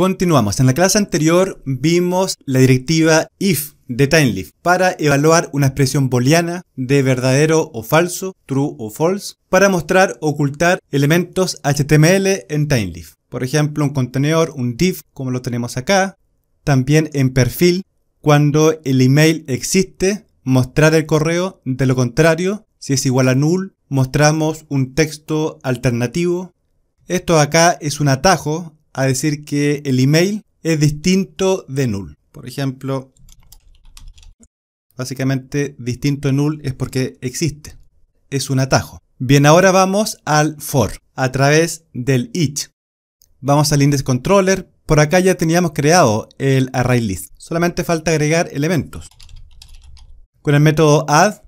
Continuamos. En la clase anterior vimos la directiva if de timelift para evaluar una expresión booleana de verdadero o falso, true o false, para mostrar o ocultar elementos HTML en timelift. Por ejemplo, un contenedor, un div, como lo tenemos acá. También en perfil, cuando el email existe, mostrar el correo. De lo contrario, si es igual a null, mostramos un texto alternativo. Esto acá es un atajo a decir que el email es distinto de null. Por ejemplo, básicamente distinto de null es porque existe. Es un atajo. Bien, ahora vamos al for a través del each. Vamos al index controller. Por acá ya teníamos creado el array list. Solamente falta agregar elementos. Con el método add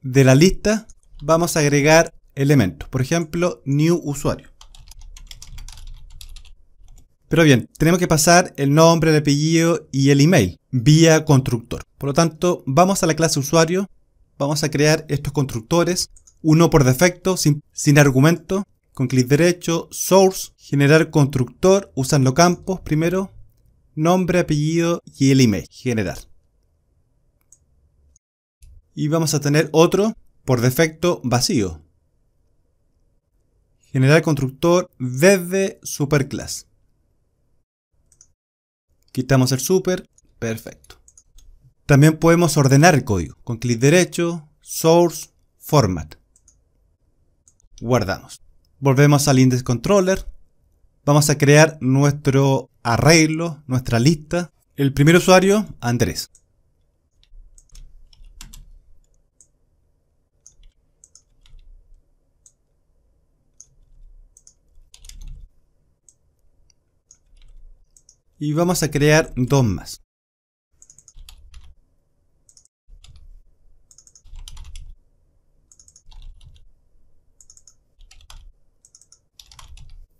de la lista vamos a agregar elementos. Por ejemplo, new usuario. Pero bien, tenemos que pasar el nombre, el apellido y el email vía constructor. Por lo tanto, vamos a la clase usuario, vamos a crear estos constructores, uno por defecto, sin, argumento, con clic derecho, source, generar constructor, usando campos primero, nombre, apellido y el email, generar. Y vamos a tener otro por defecto vacío. Generar constructor desde superclass. Quitamos el super. Perfecto. También podemos ordenar el código con clic derecho, source, format. Guardamos. Volvemos al index controller. Vamos a crear nuestro arreglo, nuestra lista. El primer usuario, Andrés. y vamos a crear dos más.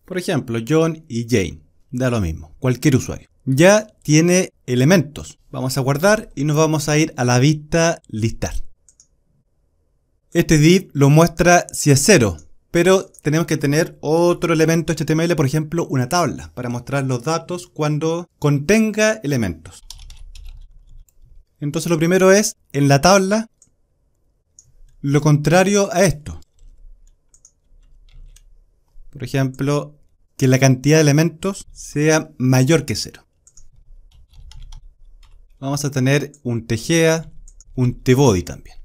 Por ejemplo, John y Jane, da lo mismo, cualquier usuario. Ya tiene elementos. Vamos a guardar y nos vamos a ir a la vista listar. Este div lo muestra si es cero, pero tenemos que tener otro elemento HTML, por ejemplo, una tabla, para mostrar los datos cuando contenga elementos. Entonces lo primero es, en la tabla, lo contrario a esto. Por ejemplo, que la cantidad de elementos sea mayor que cero. Vamos a tener un TGA, un tbody también.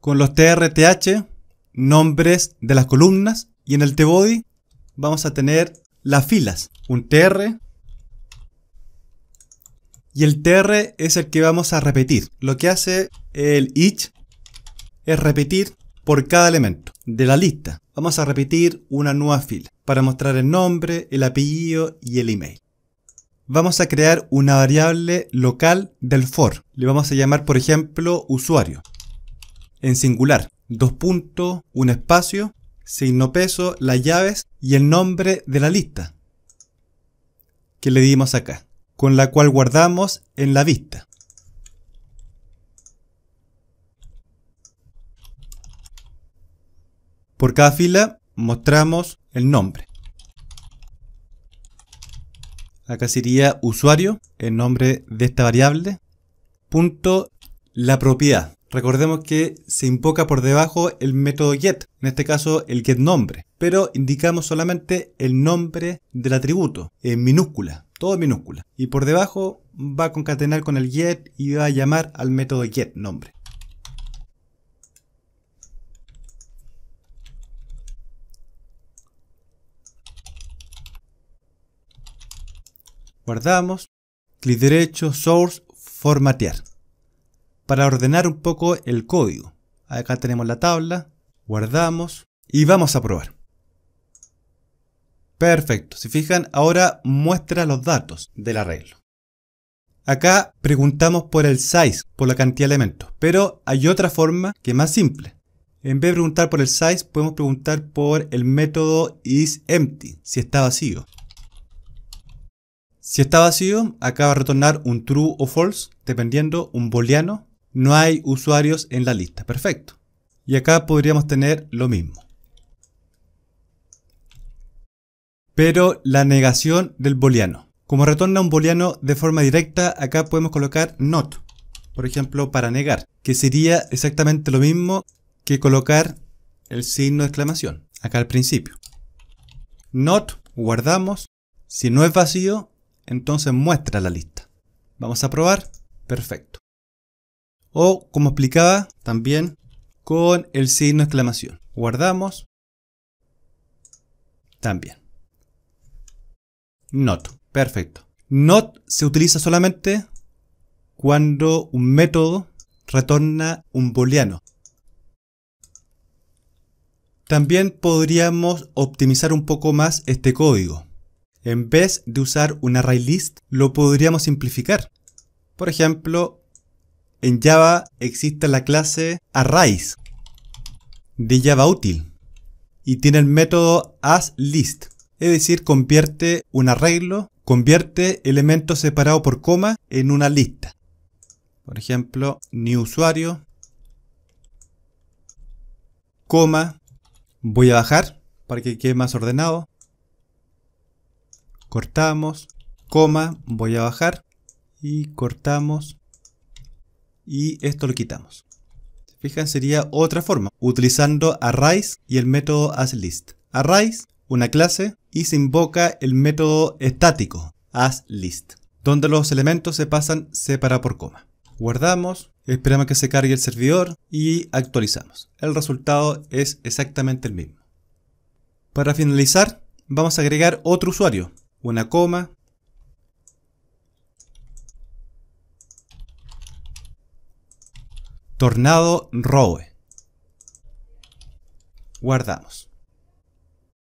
con los TRTH, nombres de las columnas, y en el TBODY vamos a tener las filas, un TR, y el TR es el que vamos a repetir. Lo que hace el each es repetir por cada elemento de la lista. Vamos a repetir una nueva fila para mostrar el nombre, el apellido y el email. Vamos a crear una variable local del for. Le vamos a llamar, por ejemplo, usuario en singular. Dos puntos, un espacio, signo peso, las llaves y el nombre de la lista que le dimos acá, con la cual guardamos en la vista. Por cada fila mostramos el nombre. Acá sería usuario, el nombre de esta variable, punto la propiedad, Recordemos que se invoca por debajo el método get, en este caso el getNombre, pero indicamos solamente el nombre del atributo en minúscula, todo en minúscula. Y por debajo va a concatenar con el get y va a llamar al método getNombre. Guardamos, clic derecho, source, formatear para ordenar un poco el código. Acá tenemos la tabla, guardamos y vamos a probar. Perfecto, si fijan ahora muestra los datos del arreglo. Acá preguntamos por el size, por la cantidad de elementos, pero hay otra forma que es más simple. En vez de preguntar por el size, podemos preguntar por el método isEmpty, si está vacío. Si está vacío, acá va a retornar un true o false, dependiendo, un booleano, no hay usuarios en la lista. Perfecto. Y acá podríamos tener lo mismo. Pero la negación del booleano. Como retorna un booleano de forma directa, acá podemos colocar not. Por ejemplo, para negar. Que sería exactamente lo mismo que colocar el signo de exclamación. Acá al principio. Not, guardamos. Si no es vacío, entonces muestra la lista. Vamos a probar. Perfecto o, como explicaba, también con el signo exclamación. Guardamos. También. Not. Perfecto. Not se utiliza solamente cuando un método retorna un booleano. También podríamos optimizar un poco más este código. En vez de usar un array list, lo podríamos simplificar. Por ejemplo, en Java existe la clase arrays de Java útil y tiene el método asList, es decir, convierte un arreglo, convierte elementos separados por coma en una lista. Por ejemplo, new usuario, coma, voy a bajar para que quede más ordenado. Cortamos, coma, voy a bajar y cortamos, y esto lo quitamos. Fijan, sería otra forma, utilizando arrays y el método asList. Arrays, una clase, y se invoca el método estático, asList, donde los elementos se pasan separados por coma. Guardamos, esperamos que se cargue el servidor y actualizamos. El resultado es exactamente el mismo. Para finalizar, vamos a agregar otro usuario, una coma, Tornado Rowe. Guardamos.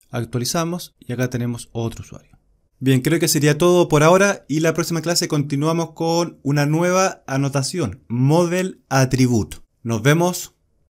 Actualizamos y acá tenemos otro usuario. Bien, creo que sería todo por ahora y la próxima clase continuamos con una nueva anotación, Model atributo. Nos vemos.